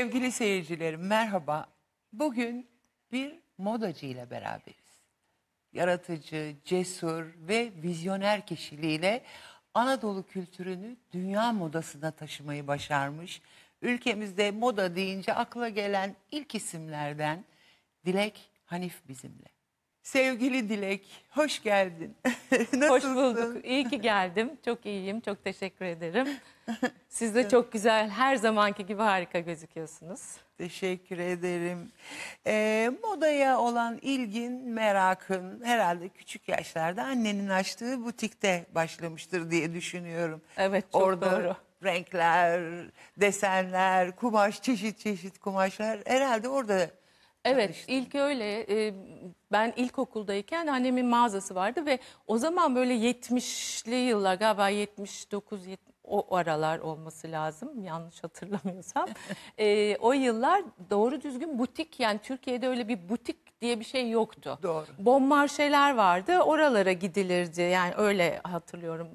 Sevgili seyircilerim merhaba. Bugün bir modacı ile beraberiz. Yaratıcı, cesur ve vizyoner kişiliğiyle Anadolu kültürünü dünya modasına taşımayı başarmış. Ülkemizde moda deyince akla gelen ilk isimlerden Dilek Hanif bizimle. Sevgili Dilek, hoş geldin. hoş bulduk. İyi ki geldim. Çok iyiyim. Çok teşekkür ederim. Siz de çok güzel, her zamanki gibi harika gözüküyorsunuz. Teşekkür ederim. E, modaya olan ilgin, merakın herhalde küçük yaşlarda annenin açtığı butikte başlamıştır diye düşünüyorum. Evet, çok Orada doğru. renkler, desenler, kumaş, çeşit çeşit kumaşlar herhalde orada Evet karıştı. ilk öyle e, ben ilkokuldayken annemin mağazası vardı ve o zaman böyle 70'li yıllar galiba 79 70, o aralar olması lazım yanlış hatırlamıyorsam. E, o yıllar doğru düzgün butik yani Türkiye'de öyle bir butik diye bir şey yoktu. Doğru. Bon marşeler vardı oralara gidilirdi yani öyle hatırlıyorum.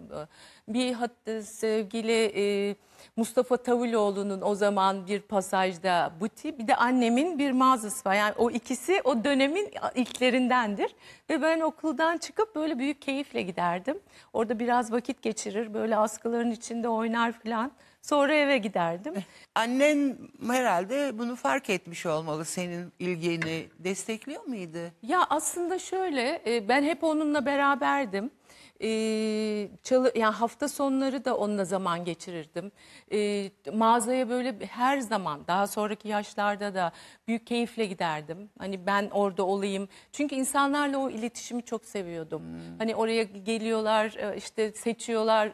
Bir hatta sevgili e, Mustafa Tavuloğlu'nun o zaman bir pasajda buti bir de annemin bir mağazası var. Yani o ikisi o dönemin ilklerindendir. Ve ben okuldan çıkıp böyle büyük keyifle giderdim. Orada biraz vakit geçirir böyle askıların içinde oynar falan. Sonra eve giderdim. Eh, annen herhalde bunu fark etmiş olmalı. Senin ilgini destekliyor muydu? Ya aslında şöyle ben hep onunla beraberdim e, ee, çalı, yani hafta sonları da onunla zaman geçirirdim. E, mağazaya böyle her zaman daha sonraki yaşlarda da büyük keyifle giderdim. Hani ben orada olayım. Çünkü insanlarla o iletişimi çok seviyordum. Hmm. Hani oraya geliyorlar e, işte seçiyorlar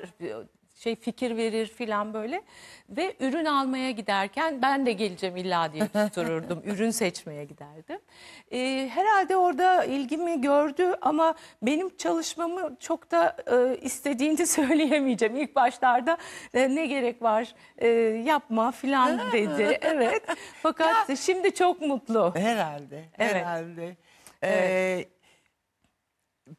şey fikir verir filan böyle. Ve ürün almaya giderken ben de geleceğim illa diye tutururdum ürün seçmeye giderdim. E, herhalde orada ilgimi gördü ama benim çalışmamı çok da e, istediğini söyleyemeyeceğim. İlk başlarda e, ne gerek var e, yapma filan dedi. evet. Fakat ya, şimdi çok mutlu. Herhalde. Evet. Herhalde. Ee, evet.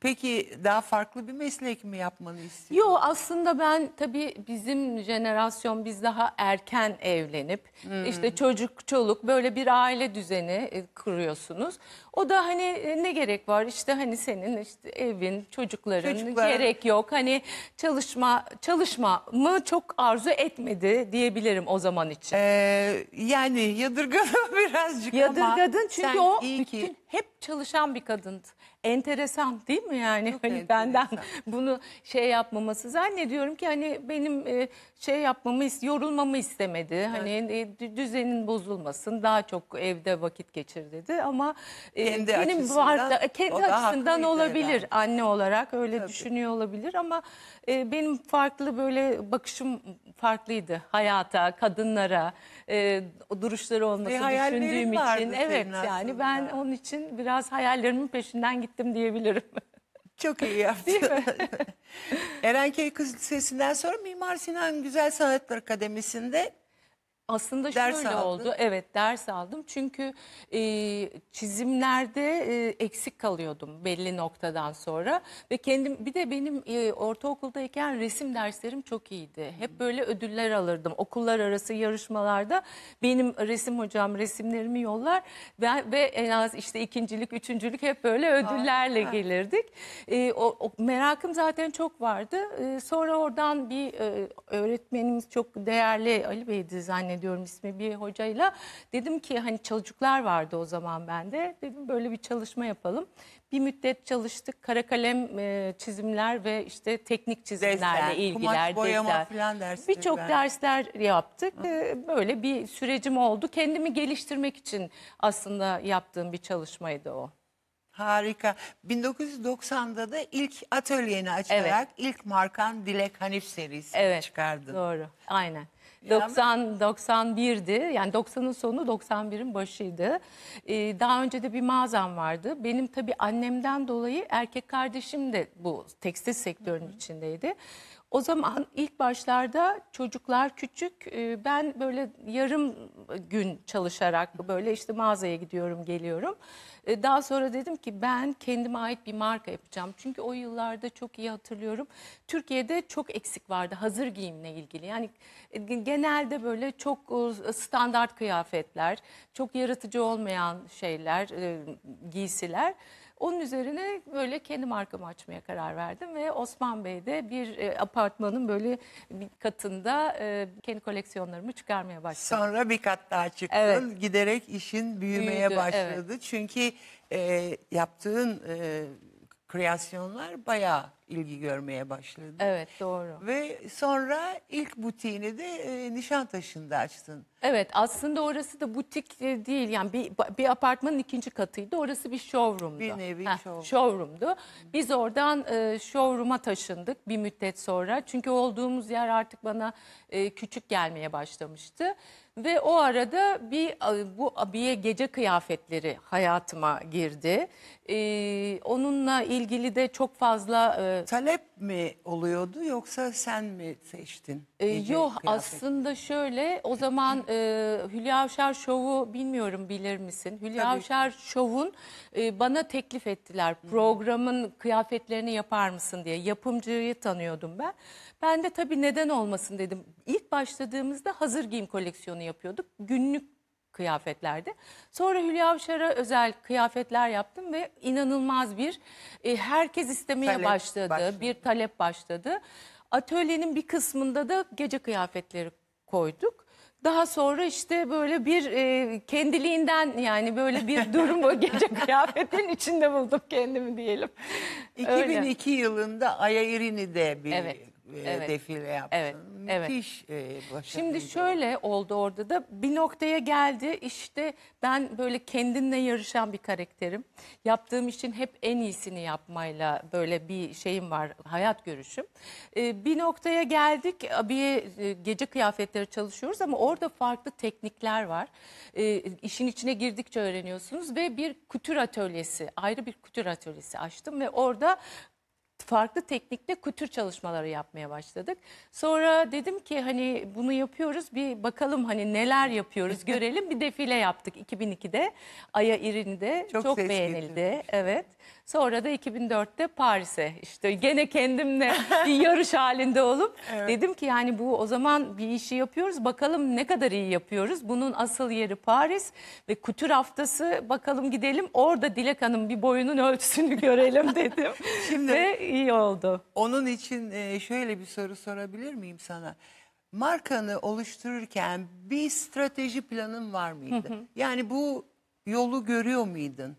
Peki daha farklı bir meslek mi yapmanı istiyorsun? Yo aslında ben tabii bizim jenerasyon biz daha erken evlenip hmm. işte çocuk çoluk böyle bir aile düzeni e, kuruyorsunuz. O da hani e, ne gerek var işte hani senin işte evin çocukların Çocuklar. gerek yok. Hani çalışma çalışma mı çok arzu etmedi diyebilirim o zaman için. Ee, yani yadırgadım birazcık Yadırgadın ama. çünkü sen o iyi ki hep çalışan bir kadındı enteresan değil mi yani Çok hani enteresan. benden bunu şey yapmaması zannediyorum ki hani benim e, şey yapmamı yorulmamı istemedi. Hani e, düzenin bozulmasın daha çok evde vakit geçir dedi ama e, Kendi benim açısından varsa kendi o açısından olabilir herhalde. anne olarak öyle Tabii. düşünüyor olabilir ama benim farklı böyle bakışım farklıydı hayata, kadınlara e, duruşları olması düşündüğüm için. Evet yani ben onun için biraz hayallerimin peşinden gittim diyebilirim. Çok iyi yaptın. Erenköy Kız Lisesi'nden sonra Mimar Sinan Güzel Sanatlar Akademisi'nde aslında ders şöyle aldın. oldu. Evet ders aldım. Çünkü e, çizimlerde e, eksik kalıyordum belli noktadan sonra. Ve kendim bir de benim e, ortaokuldayken resim derslerim çok iyiydi. Hep böyle ödüller alırdım. Okullar arası yarışmalarda benim resim hocam resimlerimi yollar. Ve, ve en az işte ikincilik, üçüncülük hep böyle ödüllerle Aa, gelirdik. E, o, o merakım zaten çok vardı. E, sonra oradan bir e, öğretmenimiz çok değerli Ali Bey'di zannediyorum zannediyorum ismi bir hocayla. Dedim ki hani çocuklar vardı o zaman bende. Dedim böyle bir çalışma yapalım. Bir müddet çalıştık. Kara kalem e, çizimler ve işte teknik çizimlerle Desen, ilgiler. Kumaş boyama falan dersleri. Birçok dersler yaptık. E, böyle bir sürecim oldu. Kendimi geliştirmek için aslında yaptığım bir çalışmaydı o. Harika. 1990'da da ilk atölyeni açarak Evet. ilk markan Dilek Hanif serisi Evet, çıkardın. Doğru. Aynen. 90 91'di. Yani 90'ın sonu 91'in başıydı. Ee, daha önce de bir mağazam vardı. Benim tabii annemden dolayı erkek kardeşim de bu tekstil sektörünün içindeydi. O zaman ilk başlarda çocuklar küçük. E, ben böyle yarım gün çalışarak böyle işte mağazaya gidiyorum geliyorum. E, daha sonra dedim ki ben kendime ait bir marka yapacağım. Çünkü o yıllarda çok iyi hatırlıyorum. Türkiye'de çok eksik vardı hazır giyimle ilgili. Yani e, genelde böyle çok standart kıyafetler, çok yaratıcı olmayan şeyler, giysiler. Onun üzerine böyle kendi markamı açmaya karar verdim ve Osman Bey'de bir e, apartmanın böyle bir katında e, kendi koleksiyonlarımı çıkarmaya başladım. Sonra bir kat daha çıktın. Evet. Giderek işin büyümeye Büyüdü, başladı. Evet. Çünkü e, yaptığın e, kreasyonlar bayağı ilgi görmeye başladı. Evet doğru. Ve sonra ilk butiğini de e, Nişantaşı'nda açtın. Evet aslında orası da butik e, değil yani bir, bir apartmanın ikinci katıydı orası bir showroom'du. Bir nevi Heh, showroom. Showroom'du. Biz oradan e, showroom'a taşındık bir müddet sonra çünkü olduğumuz yer artık bana e, küçük gelmeye başlamıştı. Ve o arada bir bu abiye gece kıyafetleri hayatıma girdi. Ee, onunla ilgili de çok fazla... E, Talep mi oluyordu yoksa sen mi seçtin? E, ee, yok kıyafet? aslında şöyle o zaman e, Hülya Avşar Şov'u bilmiyorum bilir misin? Hülya Tabii. Avşar Şov'un e, bana teklif ettiler programın kıyafetlerini yapar mısın diye. Yapımcıyı tanıyordum ben. Ben de tabii neden olmasın dedim. İlk başladığımızda hazır giyim koleksiyonu yapıyorduk. Günlük kıyafetlerde. Sonra Hülya Avşar'a özel kıyafetler yaptım ve inanılmaz bir e, herkes istemeye Talep başladı, başladı, bir talep başladı. Atölyenin bir kısmında da gece kıyafetleri koyduk. Daha sonra işte böyle bir e, kendiliğinden yani böyle bir durum o gece kıyafetin içinde buldum kendimi diyelim. Öyle. 2002 yılında Aya de bir Evet. E, evet. defile yaptın. Evet. Müthiş evet. başarılı. Şimdi şöyle oldu orada da bir noktaya geldi işte ben böyle kendinle yarışan bir karakterim. Yaptığım işin hep en iyisini yapmayla böyle bir şeyim var hayat görüşüm. E, bir noktaya geldik bir e, gece kıyafetleri çalışıyoruz ama orada farklı teknikler var. İşin içine girdikçe öğreniyorsunuz ve bir kütür atölyesi ayrı bir kütür atölyesi açtım ve orada farklı teknikle kültür çalışmaları yapmaya başladık. Sonra dedim ki hani bunu yapıyoruz bir bakalım hani neler yapıyoruz görelim. Bir defile yaptık 2002'de Aya İrin'de. Çok, Çok beğenildi. getirmiş. Evet. Sonra da 2004'te Paris'e işte gene kendimle bir yarış halinde olup evet. dedim ki yani bu o zaman bir işi yapıyoruz bakalım ne kadar iyi yapıyoruz. Bunun asıl yeri Paris ve Kutür Haftası bakalım gidelim orada Dilek Hanım bir boyunun ölçüsünü görelim dedim. Şimdi ve iyi oldu. Onun için e, şöyle bir soru sorabilir miyim sana? markanı oluştururken bir strateji planın var mıydı? Yani bu yolu görüyor muydun?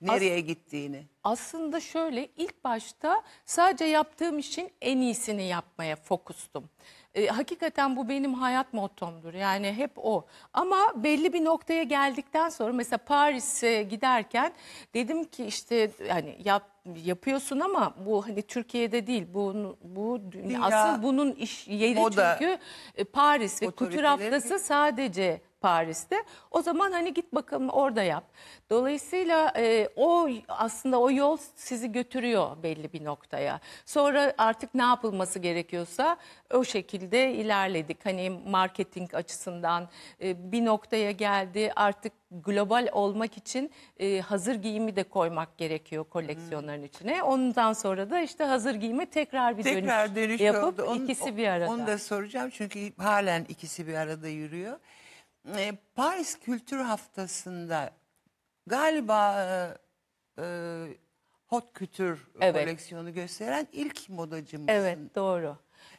nereye As gittiğini? Aslında şöyle ilk başta sadece yaptığım işin en iyisini yapmaya fokustum. E, hakikaten bu benim hayat mottomdur. Yani hep o. Ama belli bir noktaya geldikten sonra mesela Paris'e giderken dedim ki işte hani yap yapıyorsun ama bu hani Türkiye'de değil. Bu bu Dünya, asıl bunun iş yeri moda, çünkü e, Paris ve Kültür Haftası sadece Paris'te. O zaman hani git bakalım orada yap. Dolayısıyla e, o aslında o yol sizi götürüyor belli bir noktaya. Sonra artık ne yapılması gerekiyorsa o şekilde ilerledik. Hani marketing açısından e, bir noktaya geldi. Artık global olmak için e, hazır giyimi de koymak gerekiyor koleksiyonların hmm. içine. Ondan sonra da işte hazır giyimi tekrar bir tekrar dönüş, dönüş yapıp oldu. Onu, ikisi bir arada. Onu da soracağım çünkü halen ikisi bir arada yürüyor. E, Paris Kültür Haftası'nda galiba e, e hot kültür Evet. koleksiyonu gösteren ilk modacımsın. Evet doğru.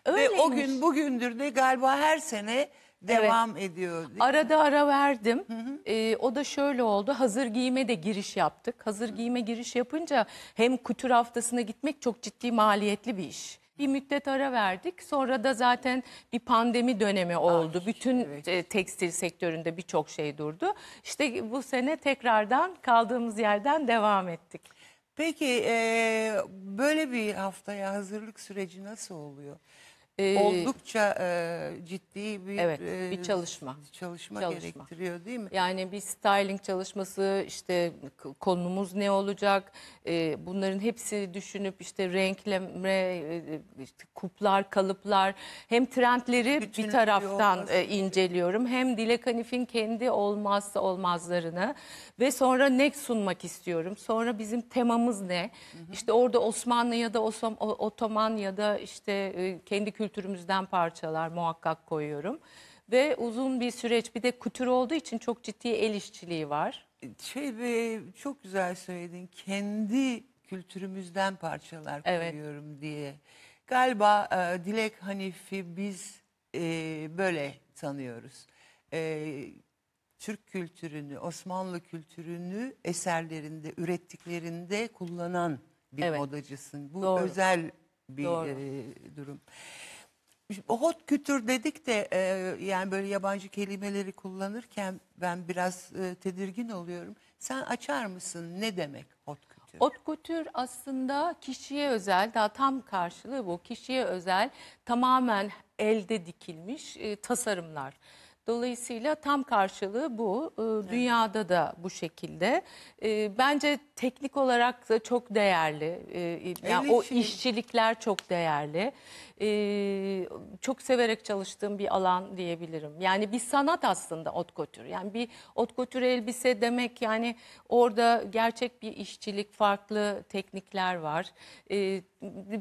Ve o gün bugündür de galiba her sene devam ediyor. değil mi? Arada ara verdim. Ee, o da şöyle oldu. Hazır giyime de giriş yaptık. Hazır giyime giriş yapınca hem kültür haftasına gitmek çok ciddi maliyetli bir iş bir müddet ara verdik. Sonra da zaten bir pandemi dönemi oldu. Ay, Bütün evet. E, tekstil sektöründe birçok şey durdu. İşte bu sene tekrardan kaldığımız yerden devam ettik. Peki e, böyle bir haftaya hazırlık süreci nasıl oluyor? Ee, Oldukça e, ciddi bir, evet, bir e, çalışma. çalışma. Çalışma gerektiriyor değil mi? Yani bir styling çalışması işte konumuz ne olacak e, bunların hepsi düşünüp işte renkleme e, e, işte kuplar kalıplar hem trendleri Bütün bir taraftan e, inceliyorum hem Dilek Hanif'in kendi olmazsa olmazlarını ve sonra ne sunmak istiyorum sonra bizim temamız ne hı hı. işte orada Osmanlı ya da Osom, Otoman ya da işte kendi kültürümüz kültürümüzden parçalar muhakkak koyuyorum. Ve uzun bir süreç bir de kütür olduğu için çok ciddi el işçiliği var. Şey be, çok güzel söyledin. Kendi kültürümüzden parçalar Evet. koyuyorum diye. Galiba e, Dilek Hanif'i biz e, böyle tanıyoruz. E, Türk kültürünü, Osmanlı kültürünü eserlerinde, ürettiklerinde kullanan bir Evet. modacısın. Bu Doğru. özel bir Doğru. e, durum hot kültür dedik de e, yani böyle yabancı kelimeleri kullanırken ben biraz e, tedirgin oluyorum. Sen açar mısın ne demek hot kültür? Hot kültür aslında kişiye özel, daha tam karşılığı bu. Kişiye özel tamamen elde dikilmiş e, tasarımlar. Dolayısıyla tam karşılığı bu. Ee, dünyada da bu şekilde. Ee, bence teknik olarak da çok değerli. Ee, yani o işçilikler çok değerli. çok severek çalıştığım bir alan diyebilirim. Yani bir sanat aslında ot Yani bir ot elbise demek yani orada gerçek bir işçilik, farklı teknikler var.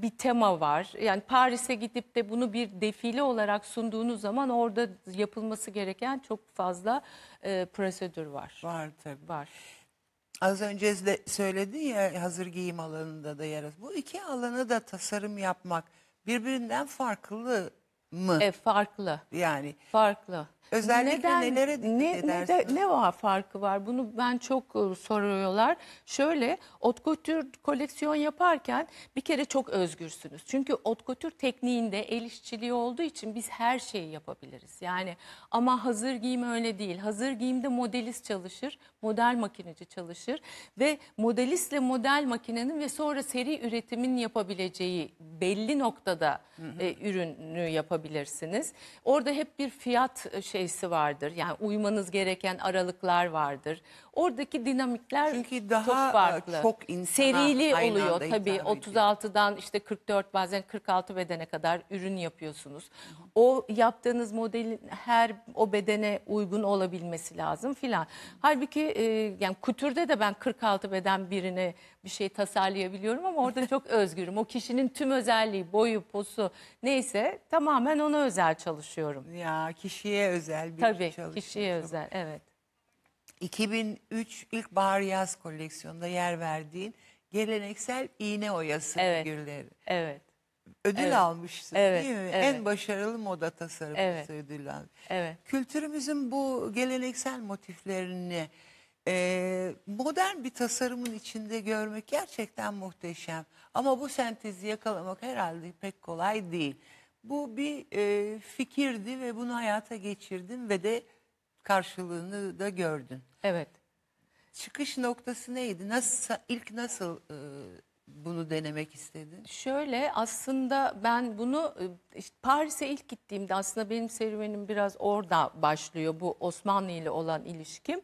bir tema var. Yani Paris'e gidip de bunu bir defile olarak sunduğunuz zaman orada yapılması yapılması gereken çok fazla e, prosedür var. Var tabii. Var. Az önce de söyledin ya hazır giyim alanında da yer Bu iki alanı da tasarım yapmak birbirinden farklı mı? E, farklı. Yani. Farklı. Özellikle Neden, nelere dikkat ne, edersiniz? Ne, de, ne var farkı var? Bunu ben çok e, soruyorlar. Şöyle otkotür koleksiyon yaparken bir kere çok özgürsünüz. Çünkü otkotür tekniğinde el işçiliği olduğu için biz her şeyi yapabiliriz. Yani ama hazır giyim öyle değil. Hazır giyimde modelist çalışır, model makineci çalışır ve modelistle model makinenin ve sonra seri üretimin yapabileceği belli noktada e, ürünü yapabilirsiniz. Orada hep bir fiyat e, şeysi vardır. Yani uymanız gereken aralıklar vardır. Oradaki dinamikler Çünkü daha çok e, farklı. çok insana Serili oluyor tabii. 36'dan işte 44 bazen 46 bedene kadar ürün yapıyorsunuz. O yaptığınız modelin her o bedene uygun olabilmesi lazım filan. Halbuki e, yani kutürde de ben 46 beden birine bir şey tasarlayabiliyorum ama orada çok özgürüm. O kişinin tüm özelliği, boyu, posu neyse tamamen ona özel çalışıyorum. Ya kişiye özel bir Tabii, çalışma. Tabii kişiye özel evet. 2003 ilkbahar yaz koleksiyonunda yer verdiğin geleneksel iğne oyası evet. figürleri. Evet. Ödül evet. almışsın evet. değil mi? Evet. En başarılı moda tasarımcısı evet. ödül almış. Evet. Kültürümüzün bu geleneksel motiflerini e, modern bir tasarımın içinde görmek gerçekten muhteşem. Ama bu sentezi yakalamak herhalde pek kolay değil. Bu bir e, fikirdi ve bunu hayata geçirdin ve de karşılığını da gördün. Evet. Çıkış noktası neydi? Nasıl ilk nasıl e, bunu denemek istedin? Şöyle aslında ben bunu e, işte Paris'e ilk gittiğimde aslında benim serüvenim biraz orada başlıyor bu Osmanlı ile olan ilişkim.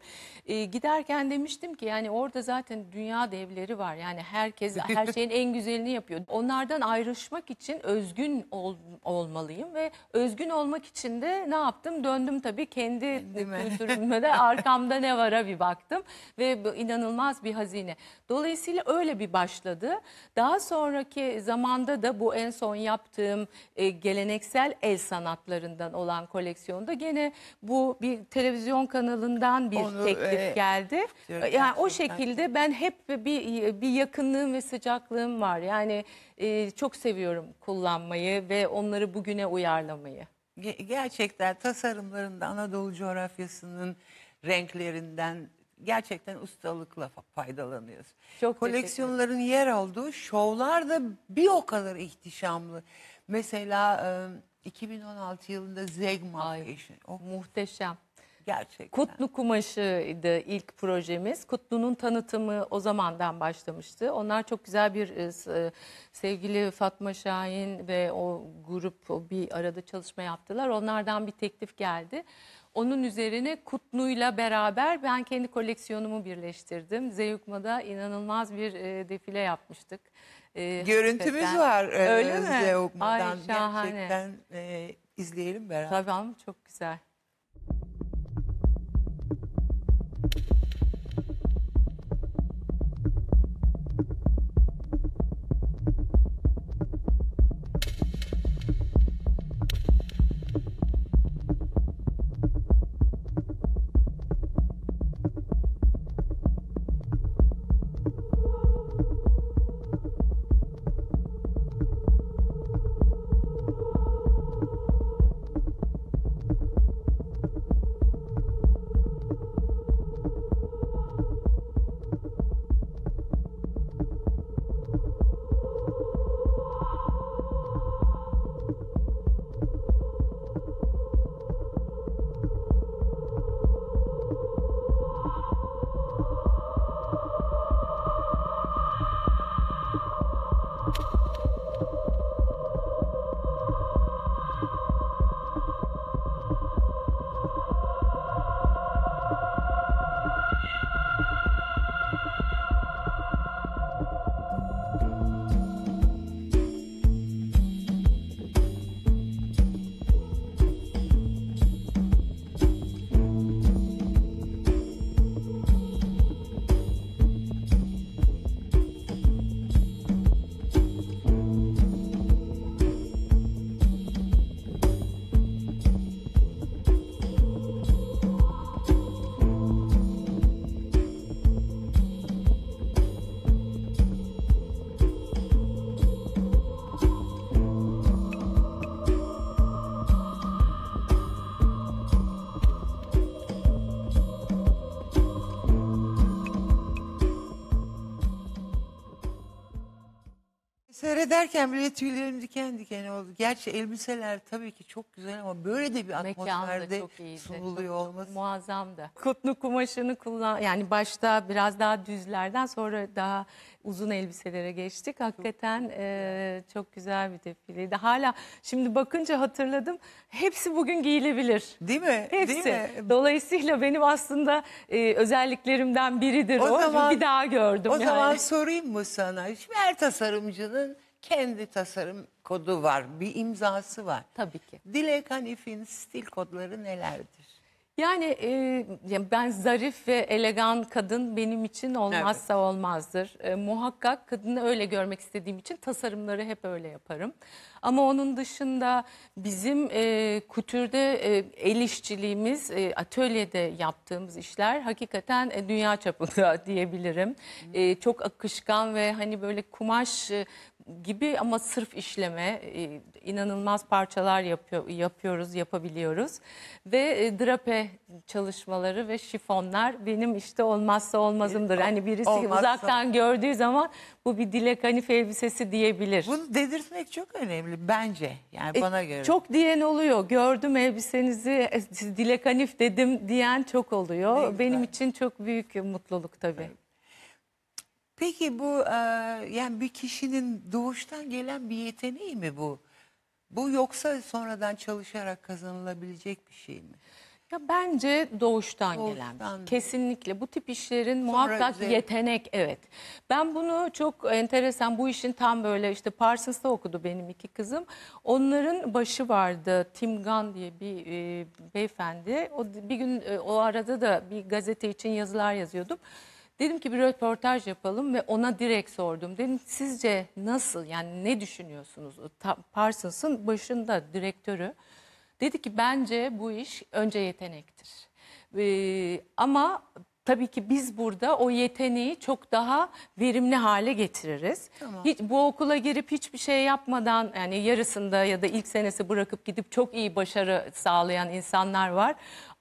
E, giderken demiştim ki yani orada zaten dünya devleri var. Yani herkes her şeyin en güzelini yapıyor. Onlardan ayrışmak için özgün ol, olmalıyım ve özgün olmak için de ne yaptım? Döndüm tabii kendi kültürüme de arkamda ne vara bir baktım ve inanılmaz bir hazine. Dolayısıyla öyle bir başladı. Daha sonraki zamanda da bu en son yaptığım e, geleneksel el sanatlarından olan koleksiyonda gene bu bir televizyon kanalından bir Onu, teklif e, geldi. Yani o şekilde ben hep bir bir yakınlığım ve sıcaklığım var. Yani e, çok seviyorum kullanmayı ve onları bugüne uyarlamayı. Gerçekten tasarımlarında Anadolu coğrafyasının renklerinden gerçekten ustalıkla faydalanıyoruz. Çok Koleksiyonların yer olduğu şovlar da bir o kadar ihtişamlı. Mesela 2016 yılında Zegma Fashion. O muhteşem. Gerçekten. Kutlu kumaşıydı ilk projemiz. Kutlu'nun tanıtımı o zamandan başlamıştı. Onlar çok güzel bir sevgili Fatma Şahin ve o grup o bir arada çalışma yaptılar. Onlardan bir teklif geldi. Onun üzerine Kutlu'yla beraber ben kendi koleksiyonumu birleştirdim. Zeyukma'da inanılmaz bir defile yapmıştık. Ee, Görüntümüz hakikaten. var. E, Öyle Özde mi? Ay, gerçekten e, izleyelim beraber. Tabii ama çok güzel. seyrederken bile tüylerim diken diken oldu. Gerçi elbiseler tabii ki çok güzel ama böyle de bir atmosferde sunuluyor çok, olması. Muazzamdı. Kutlu kumaşını kullan yani başta biraz daha düzlerden sonra daha uzun elbiselere geçtik. Hakikaten çok güzel, e, çok güzel bir defileydi. Hala şimdi bakınca hatırladım. Hepsi bugün giyilebilir. Değil mi? Hepsi. Değil mi? Dolayısıyla benim aslında e, özelliklerimden biridir. O, o zaman bir daha gördüm. O yani. zaman sorayım mı sana? Şimdi her tasarımcının kendi tasarım kodu var, bir imzası var. Tabii ki. Dilek Hanif'in stil kodları nelerdir? Yani e, ben zarif ve elegan kadın benim için olmazsa evet. olmazdır. E, muhakkak kadını öyle görmek istediğim için tasarımları hep öyle yaparım. Ama onun dışında bizim e, kutürde e, el işçiliğimiz, e, atölyede yaptığımız işler hakikaten e, dünya çapında diyebilirim. E, çok akışkan ve hani böyle kumaş e, gibi ama sırf işleme e, inanılmaz parçalar yapıyor, yapıyoruz, yapabiliyoruz. Ve e, drape çalışmaları ve şifonlar benim işte olmazsa olmazımdır. E, hani birisi Olmazsa. uzaktan gördüğü zaman bu bir dilek hanif elbisesi diyebilir. Bunu dedirtmek çok önemli bence. Yani E, bana göre. Çok diyen oluyor. Gördüm elbisenizi, e, dilek hanif dedim diyen çok oluyor. Benim için çok büyük mutluluk tabii. Peki bu e, yani bir kişinin doğuştan gelen bir yeteneği mi bu? Bu yoksa sonradan çalışarak kazanılabilecek bir şey mi? Ya bence doğuştan, şey. Doğuştan. gelen. Kesinlikle bu tip işlerin muhakkak bize- yetenek evet. Ben bunu çok enteresan bu işin tam böyle işte Parsons'ta okudu benim iki kızım. Onların başı vardı Tim Gunn diye bir e, beyefendi. O bir gün e, o arada da bir gazete için yazılar yazıyordum. Dedim ki bir röportaj yapalım ve ona direkt sordum. Dedim sizce nasıl yani ne düşünüyorsunuz? Parsons'ın başında direktörü. Dedi ki bence bu iş önce yetenektir. Ee, ama tabii ki biz burada o yeteneği çok daha verimli hale getiririz. Tamam. Hiç bu okula girip hiçbir şey yapmadan yani yarısında ya da ilk senesi bırakıp gidip çok iyi başarı sağlayan insanlar var.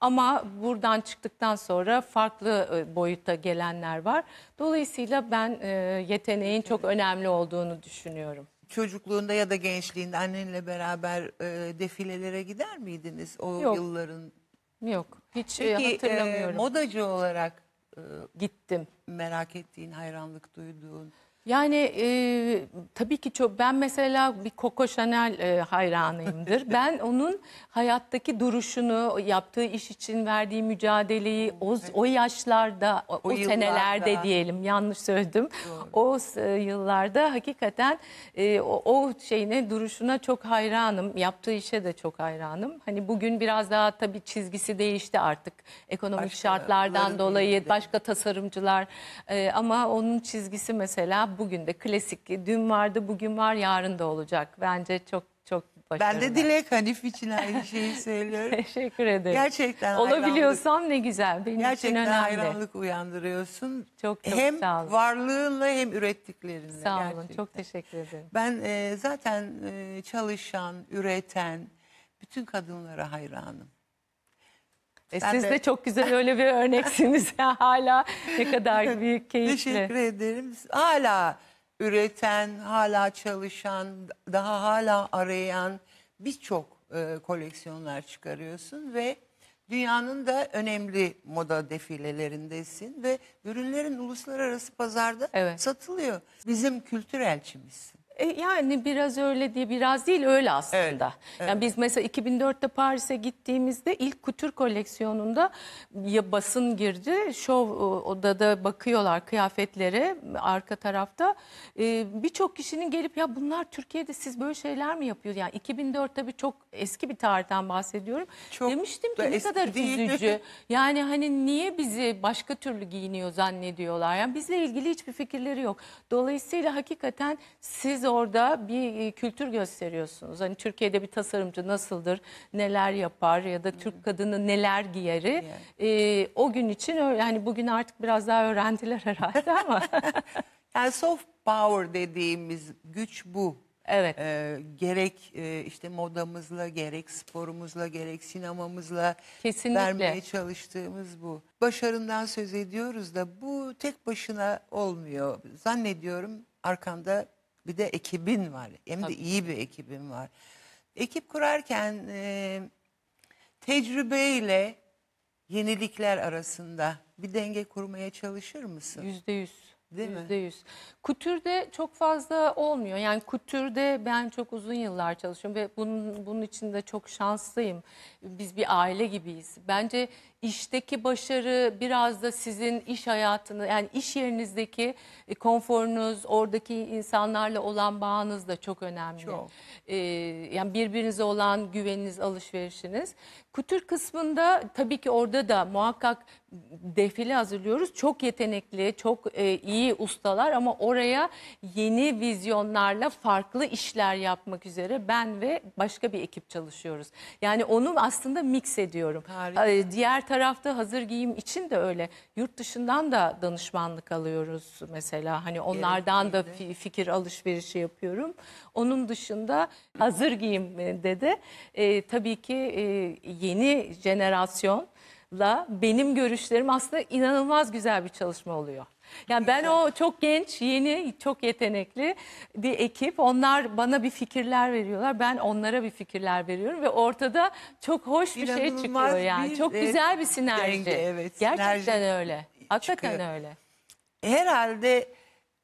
Ama buradan çıktıktan sonra farklı e, boyutta gelenler var. Dolayısıyla ben e, yeteneğin çok önemli olduğunu düşünüyorum. Çocukluğunda ya da gençliğinde annenle beraber e, defilelere gider miydiniz o Yok. yılların? Yok, hiç e, Peki hatırlamıyorum. e, modacı olarak Gittim. merak ettiğin, hayranlık duyduğun yani e, tabii ki çok ben mesela bir Coco Chanel e, hayranıyımdır. ben onun hayattaki duruşunu, yaptığı iş için verdiği mücadeleyi hmm, o, o yaşlarda, o, o senelerde diyelim yanlış söyledim. Doğru. O e, yıllarda hakikaten e, o, o şeyine, duruşuna çok hayranım. Yaptığı işe de çok hayranım. Hani bugün biraz daha tabii çizgisi değişti artık. Ekonomik başka, şartlardan dolayı başka tasarımcılar e, ama onun çizgisi mesela bugün de klasik. dün vardı bugün var yarın da olacak. Bence çok çok başarılı. Ben de Dilek Hanif için aynı şeyi söylüyorum. Teşekkür ederim. Gerçekten Olabiliyorsam hayranlık. ne güzel. Benim Gerçekten için önemli. hayranlık uyandırıyorsun. Çok çok hem sağ olun. varlığınla hem ürettiklerinle. Sağ olun gerçekten. çok teşekkür ederim. Ben e, zaten e, çalışan, üreten bütün kadınlara hayranım. E siz de... de- çok güzel öyle bir örneksiniz hala ne kadar büyük keyifli. Teşekkür ederim. Hala üreten, hala çalışan, daha hala arayan birçok e, koleksiyonlar çıkarıyorsun ve dünyanın da önemli moda defilelerindesin ve ürünlerin uluslararası pazarda Evet. satılıyor. Bizim kültür elçimizsin. E, yani biraz öyle diye biraz değil öyle aslında. Evet, evet. Yani biz mesela 2004'te Paris'e gittiğimizde ilk kütür koleksiyonunda ya basın girdi. Şov e, odada bakıyorlar kıyafetlere arka tarafta. E, Birçok kişinin gelip ya bunlar Türkiye'de siz böyle şeyler mi yapıyorsunuz? Yani 2004 tabii çok eski bir tarihten bahsediyorum. Çok Demiştim ki ne kadar değil. üzücü. Yani hani niye bizi başka türlü giyiniyor zannediyorlar. Yani bizle ilgili hiçbir fikirleri yok. Dolayısıyla hakikaten siz orada bir e, kültür gösteriyorsunuz. Hani Türkiye'de bir tasarımcı nasıldır, neler yapar ya da Türk kadını neler giyeri. E, o gün için yani bugün artık biraz daha öğrendiler herhalde ama. yani soft power dediğimiz güç bu. Evet. E, gerek e, işte modamızla, gerek sporumuzla, gerek sinemamızla Kesinlikle. vermeye çalıştığımız bu. Başarından söz ediyoruz da bu tek başına olmuyor. Zannediyorum arkanda bir de ekibin var. Hem de iyi bir ekibin var. Ekip kurarken e, tecrübeyle yenilikler arasında bir denge kurmaya çalışır mısın? Yüzde yüz. Değil mi? %100. Kutürde çok fazla olmuyor. Yani kutürde ben çok uzun yıllar çalışıyorum ve bunun, bunun için de çok şanslıyım. Biz bir aile gibiyiz. Bence işteki başarı biraz da sizin iş hayatını yani iş yerinizdeki e, konforunuz, oradaki insanlarla olan bağınız da çok önemli. Çok. E, yani birbirinize olan güveniniz, alışverişiniz. Kültür kısmında tabii ki orada da muhakkak defile hazırlıyoruz. Çok yetenekli, çok e, iyi ustalar ama oraya yeni vizyonlarla farklı işler yapmak üzere ben ve başka bir ekip çalışıyoruz. Yani onu aslında mix ediyorum. Harika. E, diğer tarafta hazır giyim için de öyle. Yurt dışından da danışmanlık alıyoruz mesela. Hani onlardan da fikir alışverişi yapıyorum. Onun dışında hazır giyim e, de e, tabii ki e, yeni jenerasyonla benim görüşlerim aslında inanılmaz güzel bir çalışma oluyor. Yani ben o çok genç, yeni, çok yetenekli bir ekip. Onlar bana bir fikirler veriyorlar. Ben onlara bir fikirler veriyorum ve ortada çok hoş bir şey çıkıyor yani. çok e, güzel bir sinerji. denge, evet, Gerçekten öyle. Hakikaten çıkıyor. öyle. Herhalde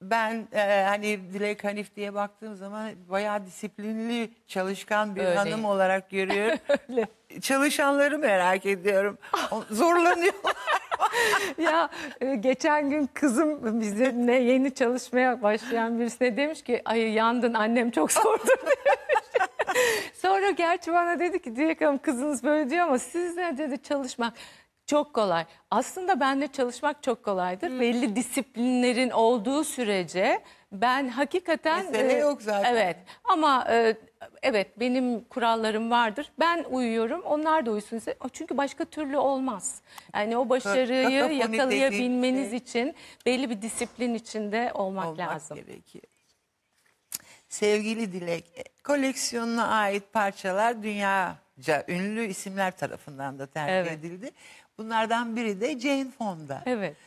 ben e, hani Dilek Hanif diye baktığım zaman bayağı disiplinli, çalışkan bir Öyleyim. hanım olarak görüyorum. Öyle. Çalışanları merak ediyorum. O- Zorlanıyorlar. ya e, geçen gün kızım bizimle yeni çalışmaya başlayan birisine demiş ki ay yandın annem çok sordu. demiş. Sonra gerçi bana dedi ki Dilek Hanım kızınız böyle diyor ama siz ne dedi çalışmak. Çok kolay. Aslında benle çalışmak çok kolaydır. Hı. Belli disiplinlerin olduğu sürece ben hakikaten... Mesele e, yok zaten. Evet ama e, evet benim kurallarım vardır. Ben uyuyorum onlar da uyusun. Çünkü başka türlü olmaz. Yani o başarıyı Kakafoni yakalayabilmeniz şey. için belli bir disiplin içinde olmak, olmak lazım. Gerekiyor. Sevgili Dilek, e, koleksiyonuna ait parçalar dünyaca ünlü isimler tarafından da tercih evet. edildi. Bunlardan biri de Jane Fonda. Evet.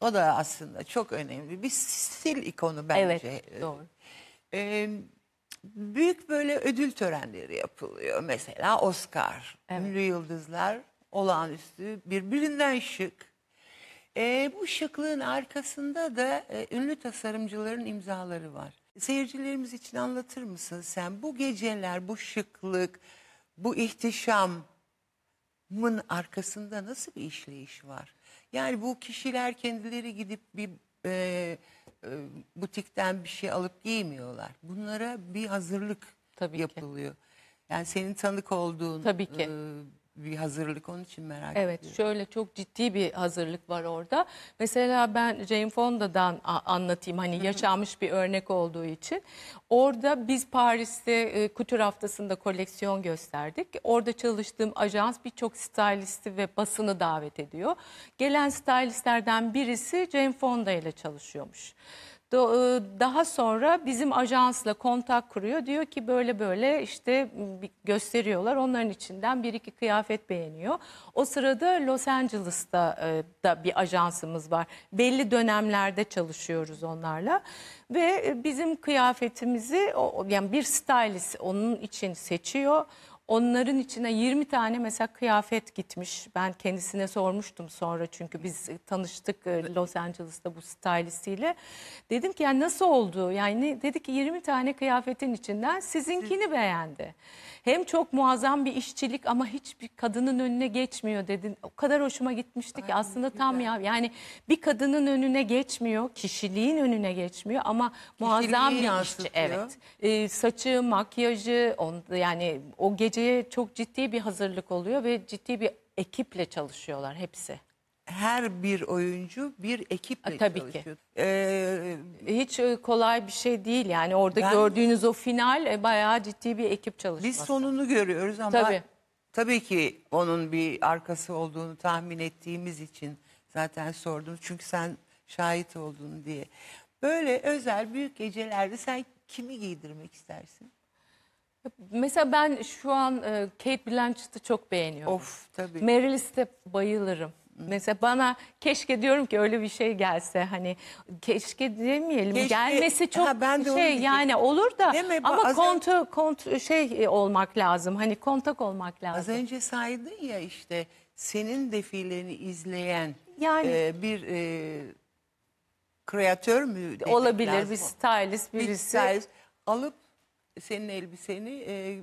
O da aslında çok önemli bir stil ikonu bence. Evet, doğru. Ee, büyük böyle ödül törenleri yapılıyor. Mesela Oscar, evet. ünlü yıldızlar olağanüstü birbirinden şık. Ee, bu şıklığın arkasında da e, ünlü tasarımcıların imzaları var. Seyircilerimiz için anlatır mısın sen bu geceler, bu şıklık, bu ihtişam mın arkasında nasıl bir işleyiş var? Yani bu kişiler kendileri gidip bir e, e, butikten bir şey alıp giymiyorlar. Bunlara bir hazırlık Tabii yapılıyor. Ki. Yani senin tanık olduğun Tabii ki. E, bir hazırlık onun için merak evet, ediyorum. Evet şöyle çok ciddi bir hazırlık var orada. Mesela ben Jane Fonda'dan anlatayım hani yaşanmış bir örnek olduğu için. Orada biz Paris'te e, Kutur Haftası'nda koleksiyon gösterdik. Orada çalıştığım ajans birçok stylisti ve basını davet ediyor. Gelen stylistlerden birisi Jane Fonda ile çalışıyormuş. E, daha sonra bizim ajansla kontak kuruyor. Diyor ki böyle böyle işte gösteriyorlar. Onların içinden bir iki kıyafet beğeniyor. O sırada Los Angeles'ta e, da bir ajansımız var. Belli dönemlerde çalışıyoruz onlarla. Ve e, bizim kıyafetimizi yani bir stylist onun için seçiyor. Onların içine 20 tane mesela kıyafet gitmiş. Ben kendisine sormuştum sonra çünkü biz e, tanıştık e, Los Angeles'ta bu stylistiyle. Dedim ki yani nasıl oldu? Yani dedi ki 20 tane kıyafetin içinden sizinkini beğendi. Hem çok muazzam bir işçilik ama hiçbir kadının önüne geçmiyor dedin. O kadar hoşuma gitmişti ki aslında tam ya yani bir kadının önüne geçmiyor, kişiliğin önüne geçmiyor ama muazzam bir işçi. Evet. Ee, saçı, makyajı, on, yani o geç geceye çok ciddi bir hazırlık oluyor ve ciddi bir ekiple çalışıyorlar hepsi. Her bir oyuncu bir ekiple A, e, tabii çalışıyor. ki. Ee, e, Hiç e, kolay bir şey değil yani orada Ben- gördüğünüz o final bayağı ciddi bir ekip çalışması. Biz sonunu görüyoruz ama Tabii. tabii ki onun bir arkası olduğunu tahmin ettiğimiz için zaten sordum. Çünkü sen şahit oldun diye. Böyle özel büyük gecelerde sen kimi giydirmek istersin? Mesela ben şu an e, Kate Blanchett'ı çok beğeniyorum. Of tabii. Meryl Streep'e bayılırım. Mesela bana keşke diyorum ki öyle bir şey gelse hani keşke demeyelim Keşke- gelmesi çok Ha, ben de şey yani olur da Değil mi? ama az- kontu kont şey e, olmak lazım hani kontak olmak lazım. Az önce saydın ya işte senin defilerini izleyen Yani. e, bir e, kreatör mü Olabilir lazım? bir stylist birisi. Bir stylist alıp senin elbiseni e,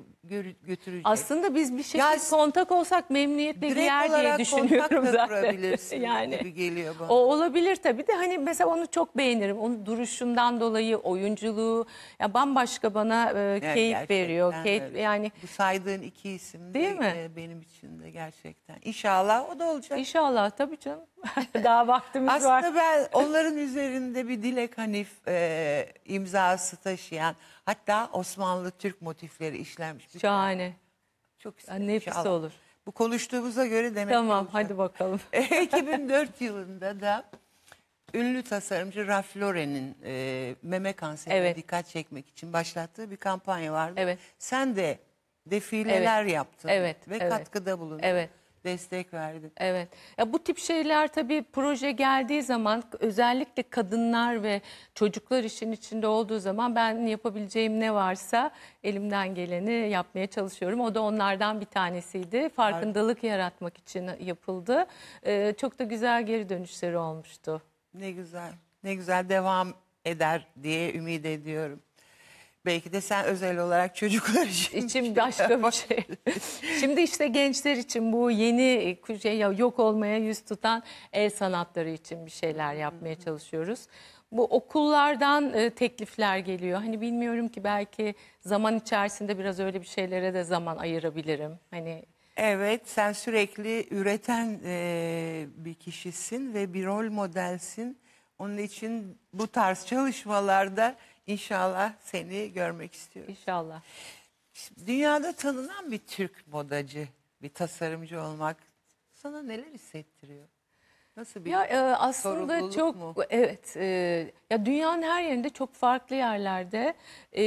götürecek. Aslında biz bir şekilde Ya- kontak olsak memnuniyetle Direkt giyer diye olarak düşünüyorum kontak da kurabilirsin zaten. gibi geliyor bana. O olabilir tabii de hani mesela onu çok beğenirim. Onun duruşundan dolayı oyunculuğu ya bambaşka bana e, keyif gerçekten veriyor. Keyif öyle. yani bu saydığın iki isim de Değil mi? e, benim için de gerçekten. İnşallah o da olacak. İnşallah tabii canım. Daha vaktimiz Aslında var. Aslında ben onların üzerinde bir Dilek Hanif e, imzası taşıyan hatta Osmanlı Türk motifleri işlenmiş. Bir Şahane. Tane. Çok güzel. Nefis hani inşallah. olur. Bu konuştuğumuza göre demek Tamam olacak. hadi bakalım. 2004 yılında da ünlü tasarımcı Ralph Lauren'in e, meme kanserine evet. dikkat çekmek için başlattığı bir kampanya vardı. Evet. Sen de defileler evet. yaptın evet. ve evet. katkıda bulundun. Evet destek verdi. Evet. Ya bu tip şeyler tabii proje geldiği zaman özellikle kadınlar ve çocuklar işin içinde olduğu zaman ben yapabileceğim ne varsa elimden geleni yapmaya çalışıyorum. O da onlardan bir tanesiydi. Farkındalık yaratmak için yapıldı. Ee, çok da güzel geri dönüşleri olmuştu. Ne güzel. Ne güzel devam eder diye ümit ediyorum. Belki de sen özel olarak çocuklar için. İçim şey başka bir şey. Şimdi işte gençler için bu yeni e, şey yok olmaya yüz tutan el sanatları için bir şeyler yapmaya çalışıyoruz. Bu okullardan e, teklifler geliyor. Hani bilmiyorum ki belki zaman içerisinde biraz öyle bir şeylere de zaman ayırabilirim. Hani Evet, sen sürekli üreten e, bir kişisin ve bir rol modelsin. Onun için bu tarz çalışmalarda İnşallah seni görmek istiyorum. İnşallah. Dünyada tanınan bir Türk modacı, bir tasarımcı olmak sana neler hissettiriyor? Nasıl bir Ya e, aslında çok mu? evet e, ya dünyanın her yerinde çok farklı yerlerde e,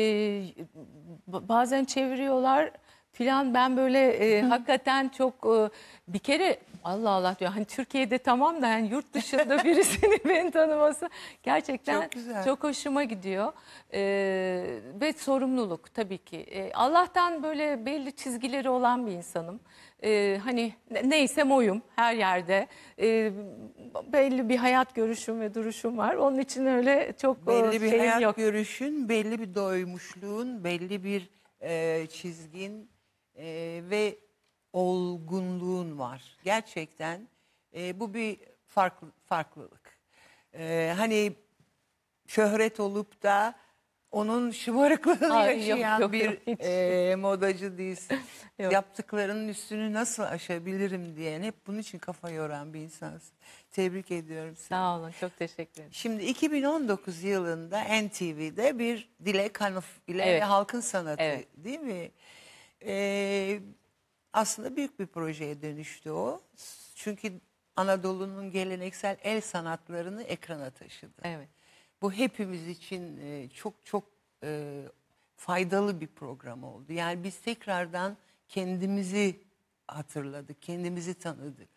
bazen çeviriyorlar filan ben böyle e, hakikaten çok e, bir kere Allah Allah diyor. Hani Türkiye'de tamam da yani yurt dışında birisini beni tanıması gerçekten çok, güzel. çok hoşuma gidiyor. E, ve sorumluluk tabii ki. E, Allah'tan böyle belli çizgileri olan bir insanım. E, hani neysem oyum her yerde. E, belli bir hayat görüşüm ve duruşum var. Onun için öyle çok e, belli bir hayat yok. görüşün, belli bir doymuşluğun, belli bir e, çizgin e, ve olgunluğun var. Gerçekten e, bu bir farklı farklılık. E, hani şöhret olup da onun şımarıklığını Ay, yaşayan yok, yok, bir yok, e, modacı değilsin. Yaptıklarının üstünü nasıl aşabilirim diyen hep bunun için kafa yoran bir insansın. Tebrik ediyorum seni. Sağ olun çok teşekkür ederim. Şimdi 2019 yılında NTV'de bir Dilek Hanım ile evet. Halkın Sanatı evet. değil mi? Ee, aslında büyük bir projeye dönüştü o. Çünkü Anadolu'nun geleneksel el sanatlarını ekrana taşıdı. Evet. Bu hepimiz için e, çok çok e, faydalı bir program oldu. Yani biz tekrardan kendimizi hatırladık, kendimizi tanıdık.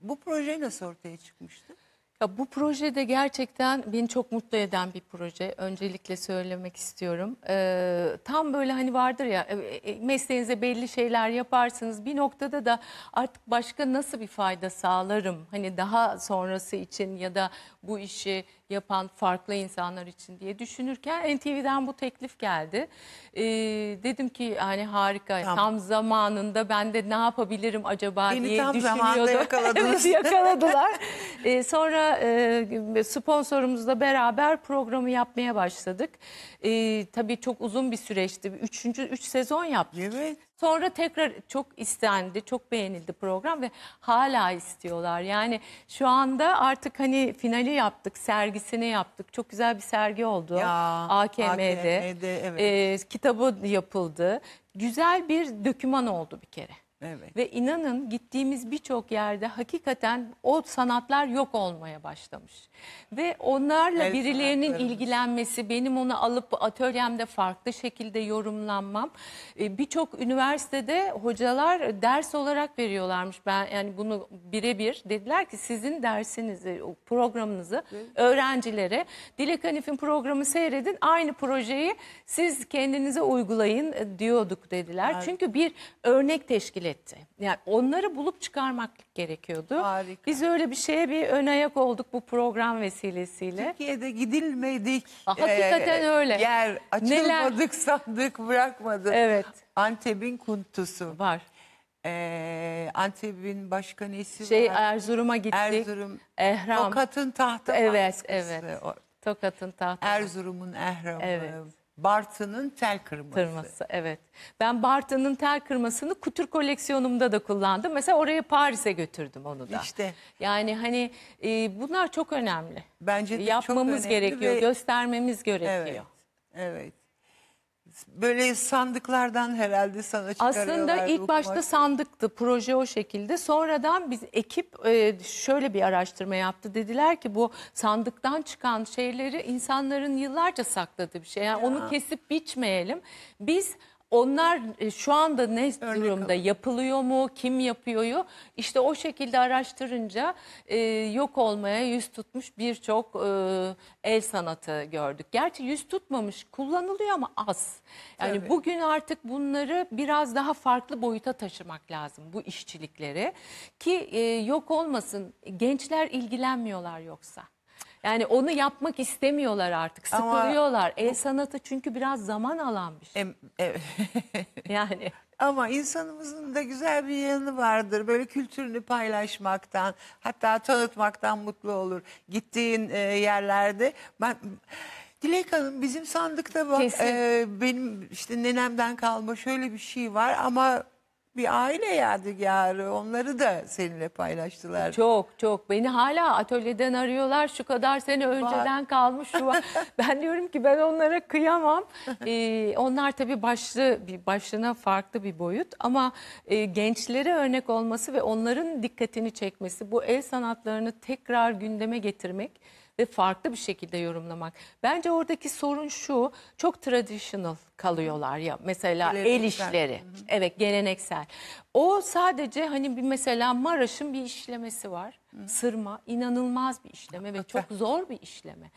Bu proje nasıl ortaya çıkmıştı? Ya bu projede gerçekten beni çok mutlu eden bir proje. Öncelikle söylemek istiyorum. Ee, tam böyle hani vardır ya e, e, mesleğinize belli şeyler yaparsınız. Bir noktada da artık başka nasıl bir fayda sağlarım? Hani daha sonrası için ya da bu işi yapan farklı insanlar için diye düşünürken NTV'den bu teklif geldi. Ee, dedim ki hani harika tam, Tam. zamanında ben de ne yapabilirim acaba Beni diye tam zamanında yakaladınız. Evet, yakaladılar. Ee, sonra e, sponsorumuzla beraber programı yapmaya başladık. Ee, tabii çok uzun bir süreçti. Üçüncü, üç sezon yaptık. Evet. Sonra tekrar çok istendi, çok beğenildi program ve hala istiyorlar. Yani şu anda artık hani finali yaptık, sergisini yaptık. Çok güzel bir sergi oldu. Ya, AKM'de. AKM'de evet. e, kitabı yapıldı. Güzel bir döküman oldu bir kere. Evet. Ve inanın gittiğimiz birçok yerde hakikaten o sanatlar yok olmaya başlamış. Ve onlarla El birilerinin ilgilenmesi, benim onu alıp atölyemde farklı şekilde yorumlanmam. E, birçok üniversitede hocalar ders olarak veriyorlarmış. Ben yani bunu birebir dediler ki sizin dersinizi, programınızı öğrencilere Dilek Hanif'in programı seyredin. Aynı projeyi siz kendinize uygulayın e, diyorduk dediler. Evet. Çünkü bir örnek teşkil kirletti. Yani onları bulup çıkarmak gerekiyordu. Harika. Biz öyle bir şeye bir ön ayak olduk bu program vesilesiyle. Türkiye'de gidilmedik. Hakikaten e, öyle. Yer açılmadık Neler? sandık bırakmadık. Evet. Antep'in kuntusu. Var. Ee, Antep'in başka nesi şey, var? Erzurum'a gittik. Erzurum. Ehram. Tokat'ın tahtı evet, Evet, evet. Tokat'ın tahtı. Erzurum'un ehramı. Evet. Bartın'ın tel kırması. Tırması evet. Ben Bartın'ın tel kırmasını kutur koleksiyonumda da kullandım. Mesela oraya Paris'e götürdüm onu da. İşte. Yani hani e, bunlar çok önemli. Bence de Yapmamız çok önemli gerekiyor, ve... göstermemiz gerekiyor. Evet. Evet. Böyle sandıklardan herhalde sana çıkarıyorlar. Aslında ilk okumak. başta sandıktı proje o şekilde. Sonradan biz ekip e, şöyle bir araştırma yaptı. Dediler ki bu sandıktan çıkan şeyleri insanların yıllarca sakladığı bir şey. Yani ya. onu kesip biçmeyelim. Biz onlar e, şu anda ne Örnek durumda alın. yapılıyor mu kim yapıyor İşte o şekilde araştırınca e, yok olmaya yüz tutmuş birçok e, el sanatı gördük. Gerçi yüz tutmamış kullanılıyor ama az. Yani Tabii. bugün artık bunları biraz daha farklı boyuta taşımak lazım bu işçilikleri ki e, yok olmasın gençler ilgilenmiyorlar yoksa. Yani onu yapmak istemiyorlar artık. Ama- Sıkılıyorlar. El sanatı çünkü biraz zaman alan bir şey. Em- e- Yani Ama insanımızın da güzel bir yanı vardır. Böyle kültürünü paylaşmaktan, hatta tanıtmaktan mutlu olur. Gittiğin e, yerlerde ben Dilek Hanım bizim sandıkta bak e, benim işte nenemden kalma şöyle bir şey var ama bir aile yadigarı. Onları da seninle paylaştılar. Çok çok. Beni hala atölyeden arıyorlar. Şu kadar sene önceden kalmış. Şu var. ben diyorum ki ben onlara kıyamam. Ee, onlar tabii başlı bir başlığına farklı bir boyut ama e, gençlere örnek olması ve onların dikkatini çekmesi bu el sanatlarını tekrar gündeme getirmek ve farklı bir şekilde yorumlamak. Bence oradaki sorun şu çok traditional kalıyorlar ya mesela geleneksel. el işleri. Hı hı. Evet geleneksel. O sadece hani bir mesela Maraş'ın bir işlemesi var. Hı. Sırma inanılmaz bir işleme ve çok zor bir işleme.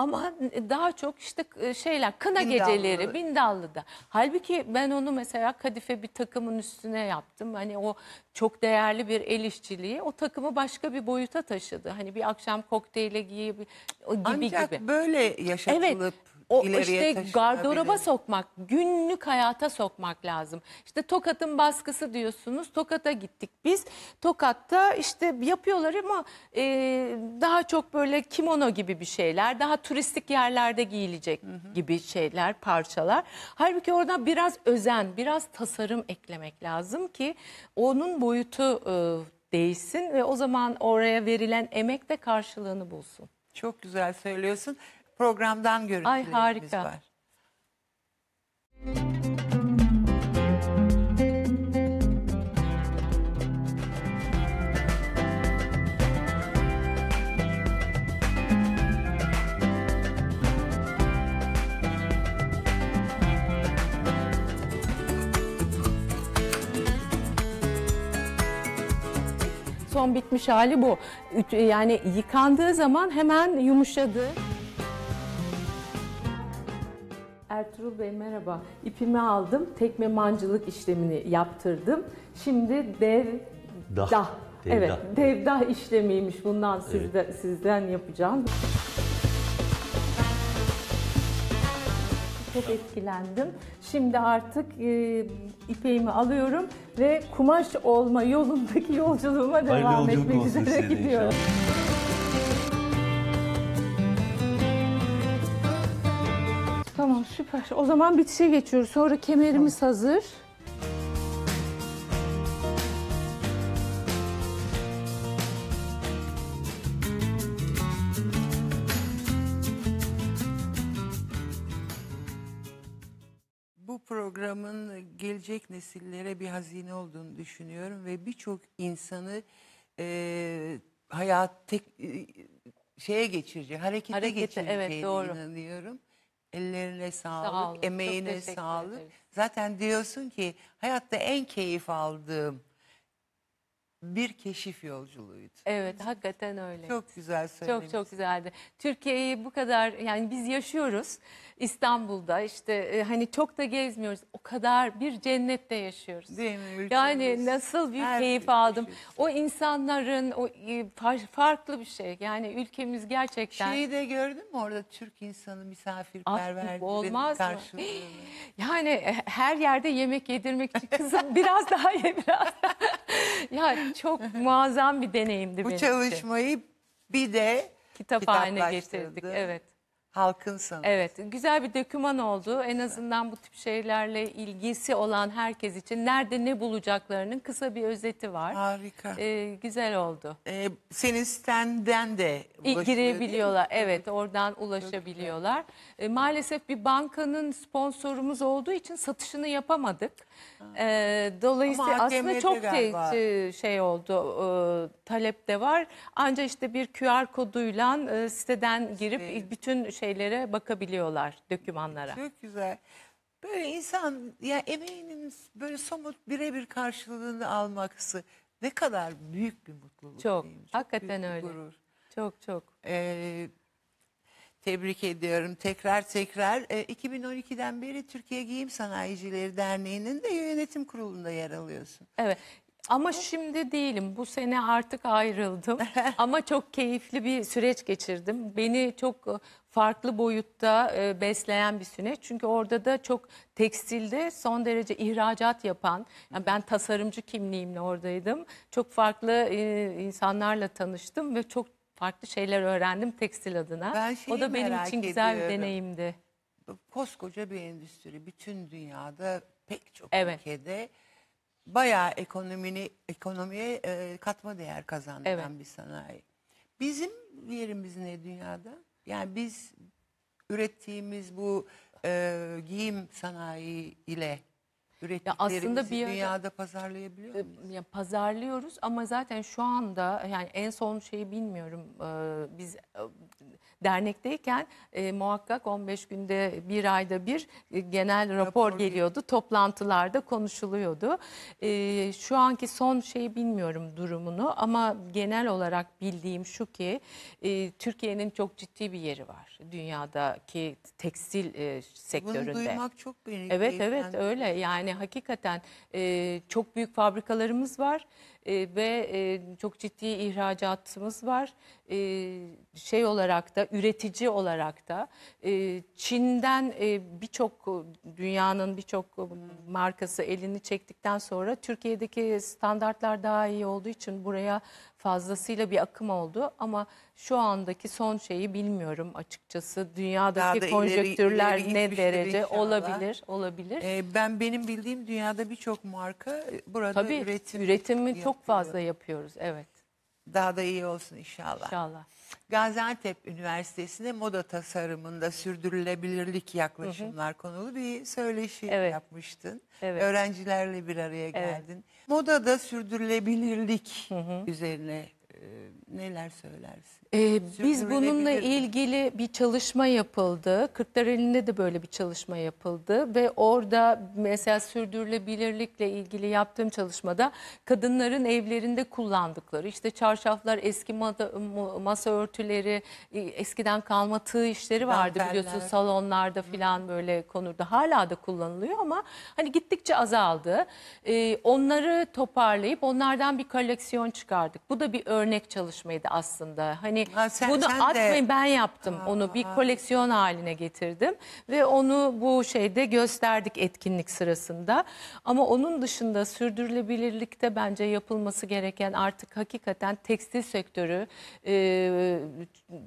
Ama daha çok işte e, şeyler kına Bindallı. geceleri Bindallı'da. Halbuki ben onu mesela kadife bir takımın üstüne yaptım. Hani o çok değerli bir el işçiliği o takımı başka bir boyuta taşıdı. Hani bir akşam kokteyle giyip gibi Ancak gibi. böyle yaşatılıp evet, o İleriye işte taşınabilir. gardıroba sokmak, günlük hayata sokmak lazım. İşte Tokat'ın baskısı diyorsunuz. Tokat'a gittik biz. Tokat'ta işte yapıyorlar ama e, daha çok böyle kimono gibi bir şeyler, daha turistik yerlerde giyilecek gibi şeyler, parçalar. Halbuki orada biraz özen, biraz tasarım eklemek lazım ki onun boyutu e, değişsin ve o zaman oraya verilen emek de karşılığını bulsun. Çok güzel söylüyorsun programdan görüntülerimiz Ay, harika. var. Son bitmiş hali bu. Yani yıkandığı zaman hemen yumuşadı. Ertuğrul Bey merhaba. İpimi aldım, tekme mancılık işlemini yaptırdım. Şimdi dev dah. dah. Dev evet, dah. dev dah işlemiymiş. Bundan evet. sizden, sizden yapacağım. çok etkilendim. Şimdi artık e, ipeğimi alıyorum ve kumaş olma yolundaki yolculuğuma devam etmek üzere gidiyorum. Inşallah. Tamam süper. O zaman bitişe geçiyoruz. Sonra kemerimiz hazır. Bu programın gelecek nesillere bir hazine olduğunu düşünüyorum ve birçok insanı e, hayat tek e, şeye geçirecek, harekete, Harekete, geçireceğine evet, doğru. inanıyorum. Ellerine sağlık, Sağ emeğine sağlık. ederiz. Zaten diyorsun ki hayatta en keyif aldığım bir keşif yolculuğuydu. Evet hakikaten öyle. Çok güzel söylemiş. Çok çok güzeldi. Türkiye'yi bu kadar yani biz yaşıyoruz. İstanbul'da işte e, hani çok da gezmiyoruz. O kadar bir cennette yaşıyoruz. Değil mi? Ülkemiz. Yani nasıl büyük Her keyif bir aldım. Şey. O insanların o e, farklı bir şey. Yani ülkemiz gerçekten Şeyi de gördün mü orada Türk insanı misafirperverliğinin olmaz mı? yani e, her yerde yemek yedirmek için kızım biraz daha ye biraz. yani çok muazzam bir deneyimdi Bu benim için. çalışmayı bir de Kitap getirdik evet. Halkın halkınsanız. Evet, güzel bir döküman oldu. En azından bu tip şeylerle ilgisi olan herkes için nerede ne bulacaklarının kısa bir özeti var. Harika. Ee, güzel oldu. Ee, senin sitenden de ulaşıyor, girebiliyorlar. Evet, oradan ulaşabiliyorlar e, maalesef bir bankanın sponsorumuz olduğu için satışını yapamadık. E, dolayısıyla Ama aslında çok galiba. te- şey oldu e, talep de var. Ancak işte bir QR koduyla e, siteden girip Siteye. bütün şeylere bakabiliyorlar, dokümanlara. Çok güzel. Böyle insan ya emeğinin böyle somut birebir karşılığını alması ne kadar büyük bir mutluluk. Çok, değil hakikaten öyle. gurur. Çok çok. Ee, tebrik ediyorum. Tekrar tekrar e, 2012'den beri Türkiye Giyim Sanayicileri Derneği'nin de yönetim kurulunda yer alıyorsun. Evet. Ama şimdi değilim. Bu sene artık ayrıldım. Ama çok keyifli bir süreç geçirdim. Beni çok e, farklı boyutta e, besleyen bir süreç. Çünkü orada da çok tekstilde son derece ihracat yapan, yani ben tasarımcı kimliğimle oradaydım. Çok farklı e, insanlarla tanıştım ve çok farklı şeyler öğrendim tekstil adına. Ben o da benim için güzel ediyorum. bir deneyimdi. Koskoca bir endüstri bütün dünyada pek çok evet. ülkede bayağı ekonomini ekonomiye e, katma değer kazandıran evet. bir sanayi. Bizim yerimiz ne dünyada? Yani biz ürettiğimiz bu e, giyim sanayi ile Ürettiklerimizi aslında bir yönde- dünyada pazarlayabiliyor muyuz? Ya pazarlıyoruz ama zaten şu anda yani en son şeyi bilmiyorum. Iı, biz ıı, dernekteyken ıı, muhakkak 15 günde bir ayda bir genel rapor, Rapor geliyor. geliyordu. Toplantılarda konuşuluyordu. Şu anki son şeyi bilmiyorum durumunu ama genel olarak bildiğim şu ki Türkiye'nin çok ciddi bir yeri var dünyadaki tekstil e, Bunu sektöründe. duymak çok beni Evet evet keyiflendirdi. öyle yani Hani hakikaten e, çok büyük fabrikalarımız var e, ve e, çok ciddi ihracatımız var. E, şey olarak da üretici olarak da e, Çin'den e, birçok e, dünyanın birçok e, markası elini çektikten sonra Türkiye'deki standartlar daha iyi olduğu için buraya fazlasıyla bir akım oldu ama şu andaki son şeyi bilmiyorum açıkçası. Dünyadaki da konjöktürler ileri, ileri ne şey derece inşallah. olabilir, olabilir. Ee, ben benim bildiğim dünyada birçok marka e, burada Tabii, üretim üretimi yapıyor. Çok fazla yapıyoruz evet. Daha da iyi olsun inşallah. İnşallah. Gaziantep Üniversitesi'nde moda tasarımında sürdürülebilirlik yaklaşımlar konulu bir söyleşi Evet. yapmıştın. Evet. Öğrencilerle bir araya geldin. Modada sürdürülebilirlik üzerine e, neler söylersin? Ee, biz bununla ilgili bir çalışma yapıldı. Kırklareli'nde de böyle bir çalışma yapıldı ve orada mesela sürdürülebilirlikle ilgili yaptığım çalışmada kadınların evlerinde kullandıkları işte çarşaflar, eski masa örtüleri, e, eskiden kalma tığ işleri vardı Danteller. biliyorsun salonlarda filan böyle konurda. Hala da kullanılıyor ama hani gittikçe azaldı. Ee, onları toparlayıp onlardan bir koleksiyon çıkardık. Bu da bir örnek çalışma çalışmaydı aslında. Hani ha, sen, bunu sen atmayın de... ben yaptım ha, onu bir koleksiyon haline getirdim ve onu bu şeyde gösterdik etkinlik sırasında. Ama onun dışında sürdürülebilirlikte bence yapılması gereken artık hakikaten tekstil sektörü e,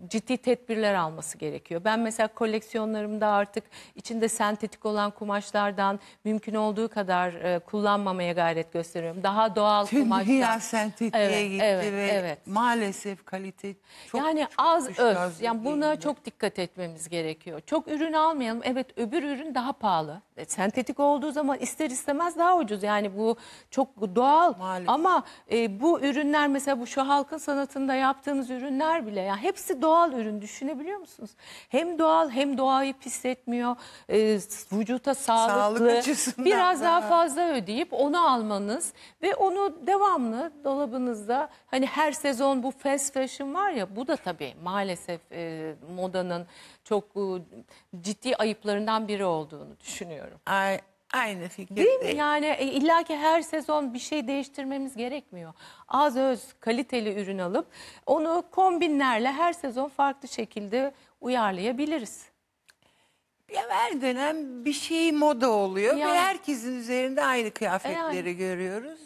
ciddi tedbirler alması gerekiyor. Ben mesela koleksiyonlarımda artık içinde sentetik olan kumaşlardan mümkün olduğu kadar e, kullanmamaya gayret gösteriyorum. Daha doğal Tüm kumaşlar. Tüm dünya sentetiğe evet, gitti evet, ve evet. maalesef maalesef kalite çok yani az öz. Yani buna değil. çok dikkat etmemiz gerekiyor. Çok ürün almayalım. Evet öbür ürün daha pahalı. E, sentetik olduğu zaman ister istemez daha ucuz. Yani bu çok doğal. Maalesef. Ama e, bu ürünler mesela bu şu halkın sanatında yaptığımız ürünler bile yani hepsi doğal ürün düşünebiliyor musunuz? Hem doğal hem doğayı pisletmiyor. E, vücuta sağlıklı. Sağlık biraz daha fazla ödeyip onu almanız ve onu devamlı dolabınızda hani her sezon bu fast fashion var ya bu da tabii maalesef e, modanın çok e, ciddi ayıplarından biri olduğunu düşünüyorum. Ay- Aynı fikir. Değil mi? Yani e, illa ki her sezon bir şey değiştirmemiz gerekmiyor. Az öz kaliteli ürün alıp onu kombinlerle her sezon farklı şekilde uyarlayabiliriz. Ya her dönem bir şey moda oluyor Yani. ve herkesin üzerinde aynı e, kıyafetleri görüyoruz.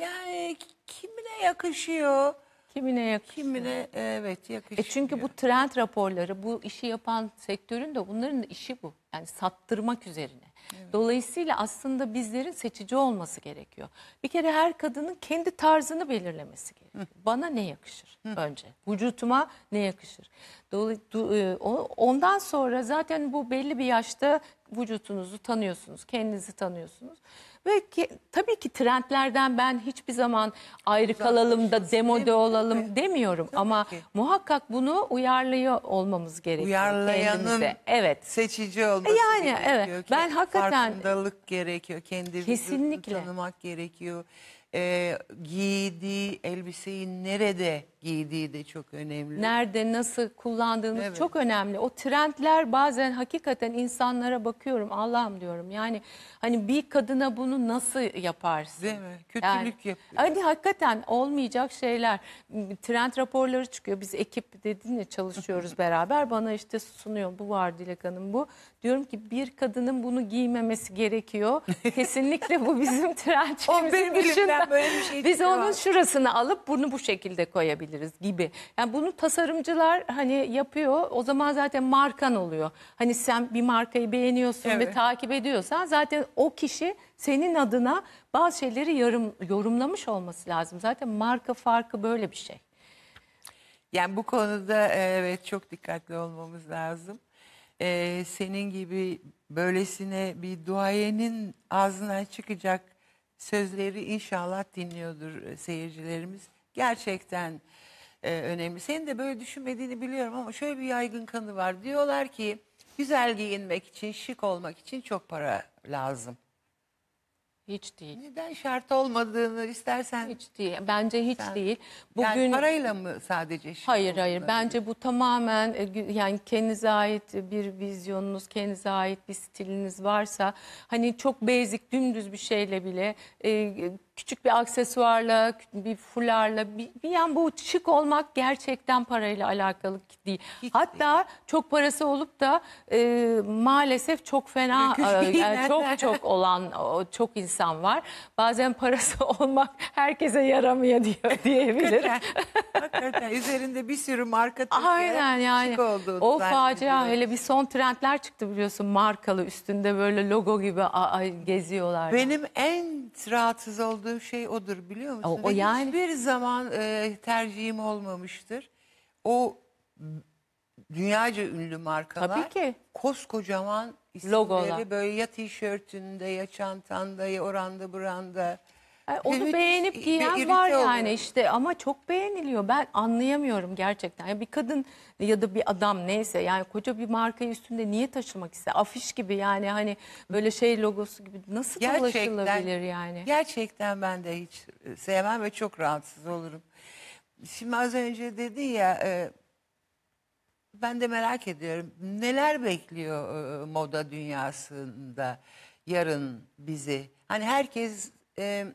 Yani kimine yakışıyor, Kimine yakışıyor. Kimine evet yakışıyor. E çünkü bu trend raporları, bu işi yapan sektörün de bunların da işi bu. Yani sattırmak üzerine. Evet. Dolayısıyla aslında bizlerin seçici olması gerekiyor. Bir kere her kadının kendi tarzını belirlemesi gerekiyor. Hı. Bana ne yakışır Hı. önce? Vücutuma ne yakışır? Dolayısıyla e, ondan sonra zaten bu belli bir yaşta vücutunuzu tanıyorsunuz, kendinizi tanıyorsunuz. Ve ki, tabii ki trendlerden ben hiçbir zaman ayrı kalalım da demode olalım demiyorum. Tabii Ama ki. muhakkak bunu uyarlıyor olmamız gerekiyor Uyarlayanın kendimize. Evet. seçici olması e Yani, gerekiyor. evet. Ben hakikaten- Farkındalık gerekiyor. Kendi Kesinlikle. tanımak gerekiyor. Ee, giydiği elbiseyi nerede giydiği de çok önemli. Nerede, nasıl kullandığınız Evet. çok önemli. O trendler bazen hakikaten insanlara bakıyorum Allah'ım diyorum. Yani hani bir kadına bunu nasıl yaparsın? Değil mi? Kötülük yapıyor. Hani hakikaten olmayacak şeyler. Trend raporları çıkıyor. Biz ekip dedin ya çalışıyoruz beraber. Bana işte sunuyor bu var Dilek Hanım bu. Diyorum ki bir kadının bunu giymemesi gerekiyor. Kesinlikle bu bizim trend O benim elimden böyle bir şey Biz çıkıyor. onun şurasını alıp bunu bu şekilde koyabiliriz yapabiliriz gibi. Yani bunu tasarımcılar hani yapıyor. O zaman zaten markan oluyor. Hani sen bir markayı beğeniyorsun evet. ve takip ediyorsan zaten o kişi senin adına bazı şeyleri yorum, yorumlamış olması lazım. Zaten marka farkı böyle bir şey. Yani bu konuda evet çok dikkatli olmamız lazım. Ee, senin gibi böylesine bir duayenin ağzından çıkacak sözleri inşallah dinliyordur e, seyircilerimiz. Gerçekten e, önemli. Senin de böyle düşünmediğini biliyorum ama şöyle bir yaygın kanı var. Diyorlar ki güzel giyinmek için, şık olmak için çok para lazım. Hiç değil. Neden şart olmadığını istersen... Hiç değil. Bence hiç sen, değil. Bugün yani parayla mı sadece? Şık hayır hayır. Bence bu tamamen e, yani kendinize ait bir vizyonunuz, kendinize ait bir stiliniz varsa hani çok basic dümdüz bir şeyle bile e, küçük bir aksesuarla, bir fularla bir, bir yan bu şık olmak gerçekten parayla alakalı değil. Hiç Hatta değil. çok parası olup da e, maalesef çok fena e, çok çok olan çok insan var. Bazen parası olmak herkese yaramıyor diyor diyebilirim. Hakikaten üzerinde bir sürü marka Aynen yani. o facia hele bir son trendler çıktı biliyorsun markalı üstünde böyle logo gibi geziyorlar. Benim en rahatsız olduğum olduğu şey odur biliyor musun? O, o yani- Hiçbir zaman e, tercihim olmamıştır. O dünyaca ünlü markalar Tabii ki. koskocaman isimleri Logolar. böyle ya tişörtünde ya çantanda ya oranda buranda onu evet, beğenip giyen var yani işte ama çok beğeniliyor. Ben anlayamıyorum gerçekten. Yani bir kadın ya da bir adam neyse yani koca bir markayı üstünde niye taşımak ister? Afiş gibi yani hani böyle şey logosu gibi nasıl gerçekten, dolaşılabilir yani? Gerçekten ben de hiç e, sevmem ve çok rahatsız olurum. Şimdi az önce dedi ya e, ben de merak ediyorum neler bekliyor e, moda dünyasında yarın bizi? Hani herkes e,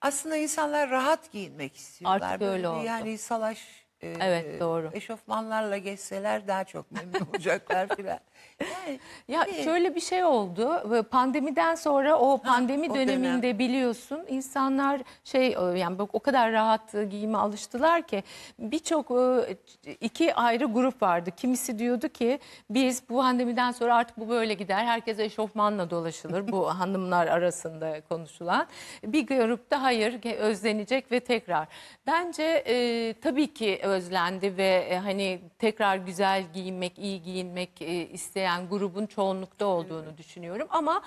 aslında insanlar rahat giyinmek istiyorlar. Artık öyle Böyle oldu. Yani salaş e, Evet, doğru. eşofmanlarla geçseler daha çok memnun olacaklar filan. Yani, ya de, hani şöyle bir şey oldu. Pandemiden sonra o pandemi ha, o döneminde dönem. biliyorsun insanlar şey e, yani o kadar rahat e, giyime alıştılar ki birçok e, iki ayrı grup vardı. Kimisi diyordu ki biz bu pandemiden sonra artık bu böyle gider. Herkes eşofmanla dolaşılır bu hanımlar arasında konuşulan. Bir grupta hayır özlenecek ve tekrar. Bence e, tabii ki özlendi ve e, hani tekrar güzel giyinmek, iyi giyinmek e, isteyen grubun çoğunlukta olduğunu düşünüyorum. Ama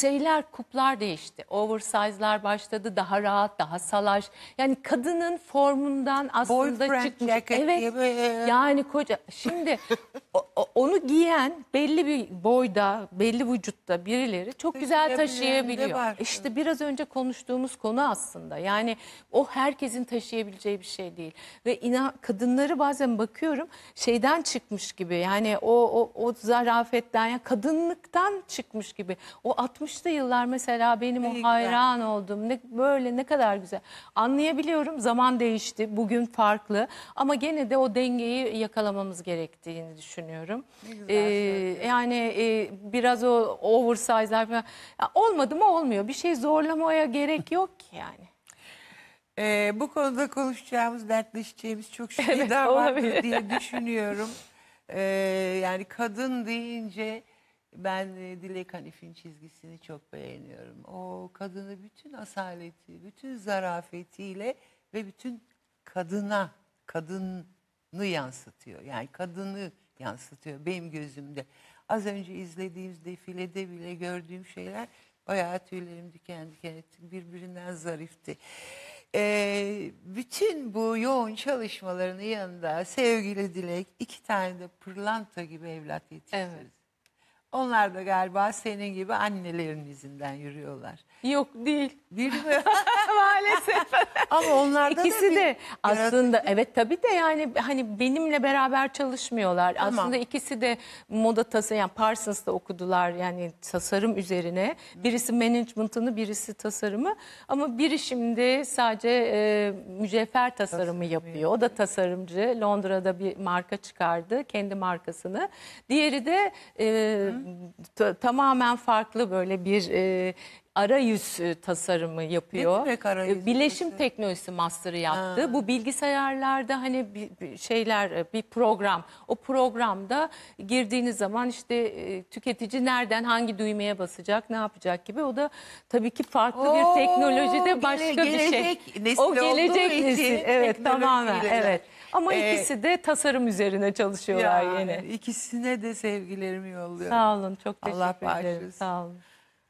şeyler, kuplar değişti. Oversize'lar başladı, daha rahat, daha salaş. Yani kadının formundan aslında Boyfriend çıkmış. Jacket evet. Gibi. E, e, e. Yani koca şimdi onu giyen belli bir boyda, belli vücutta birileri çok güzel taşıyabiliyor. İşte biraz önce konuştuğumuz konu aslında. Yani o herkesin taşıyabileceği bir şey değil. Ve ina, kadınları bazen bakıyorum şeyden çıkmış gibi. Yani o o o zarafetten, ya kadınlıktan çıkmış gibi. O 60'lı yıllar mesela benim ne o hayran güzel. olduğum ne, böyle ne kadar güzel. Anlayabiliyorum zaman değişti, bugün farklı ama gene de o dengeyi yakalamamız gerektiğini düşünüyorum. Ee, yani e, biraz o oversize'lar falan. Ya, olmadı mı olmuyor. Bir şey zorlamaya gerek yok ki yani. Ee, bu konuda konuşacağımız, dertleşeceğimiz çok şey evet, daha vardır olabilir. diye düşünüyorum. Ee, yani kadın deyince ben e, Dilek Hanif'in çizgisini çok beğeniyorum. O kadını bütün asaleti, bütün zarafetiyle ve bütün kadına, kadını yansıtıyor. Yani kadını yansıtıyor benim gözümde. Az önce izlediğimiz defilede bile gördüğüm şeyler bayağı tüylerim diken diken etti. Birbirinden zarifti. Ee, bütün bu yoğun çalışmaların yanında sevgili Dilek iki tane de pırlanta gibi evlat yetiştirdi. Evet. Onlar da galiba senin gibi annelerin izinden yürüyorlar. Yok değil. Bilmiyorum. maalesef. Ama onlarda İkisi da bir de aslında evet tabii de yani hani benimle beraber çalışmıyorlar. Tamam. Aslında ikisi de moda tasarım yani Parsons'ta okudular yani tasarım üzerine. Birisi management'ını birisi tasarımı ama biri şimdi sadece e, mücevher tasarımı yapıyor. O da tasarımcı. Londra'da bir marka çıkardı kendi markasını. Diğeri de e, tamamen farklı böyle bir e, arayüz e, tasarımı yapıyor. demek arayüz e, Bileşim tasarımı? teknolojisi master'ı yaptı. Bu bilgisayarlarda hani bir, bir şeyler e, bir program. O programda girdiğiniz zaman işte e, tüketici nereden hangi düğmeye basacak, ne yapacak gibi. O da tabii ki farklı Oo, bir teknolojide gele- başka bir şey. gelecek nesil o gelecek olduğu için Evet tamamen. Evet. Ama Ee, ikisi de tasarım üzerine çalışıyorlar yine. İkisine de sevgilerimi yolluyorum. Sağ olun. Çok teşekkür Allah ederim. bağışlasın. Sağ olun.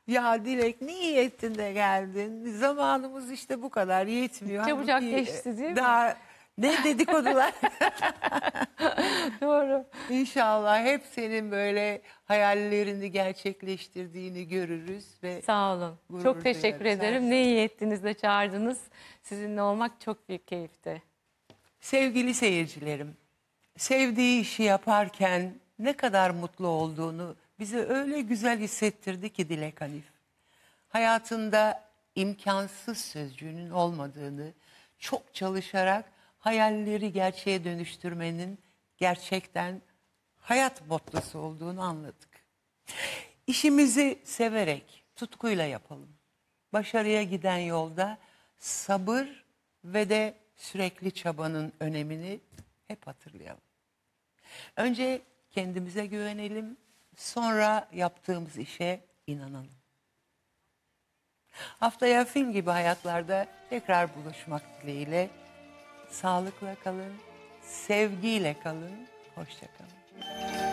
Ya Dilek ne iyi ettin de geldin. Zamanımız işte bu kadar yetmiyor. Çabucak Halbuki, e, geçti değil mi? Daha ne dedikodular. Doğru. İnşallah hep senin böyle hayallerini gerçekleştirdiğini görürüz ve Sağ olun. Çok teşekkür duyarız. ederim. Ne iyi ettiniz de çağırdınız. Sizinle olmak çok büyük keyifti. Sevgili seyircilerim, sevdiği işi yaparken ne kadar mutlu olduğunu bize öyle güzel hissettirdi ki Dilek Hanif. Hayatında imkansız sözcüğünün olmadığını, çok çalışarak hayalleri gerçeğe dönüştürmenin gerçekten hayat botlası olduğunu anladık. İşimizi severek, tutkuyla yapalım. Başarıya giden yolda sabır ve de sürekli çabanın önemini hep hatırlayalım. Önce kendimize güvenelim, Sonra yaptığımız işe inanalım. Haftaya film gibi hayatlarda tekrar buluşmak dileğiyle sağlıkla kalın, sevgiyle kalın, Hoşçakalın. kalın.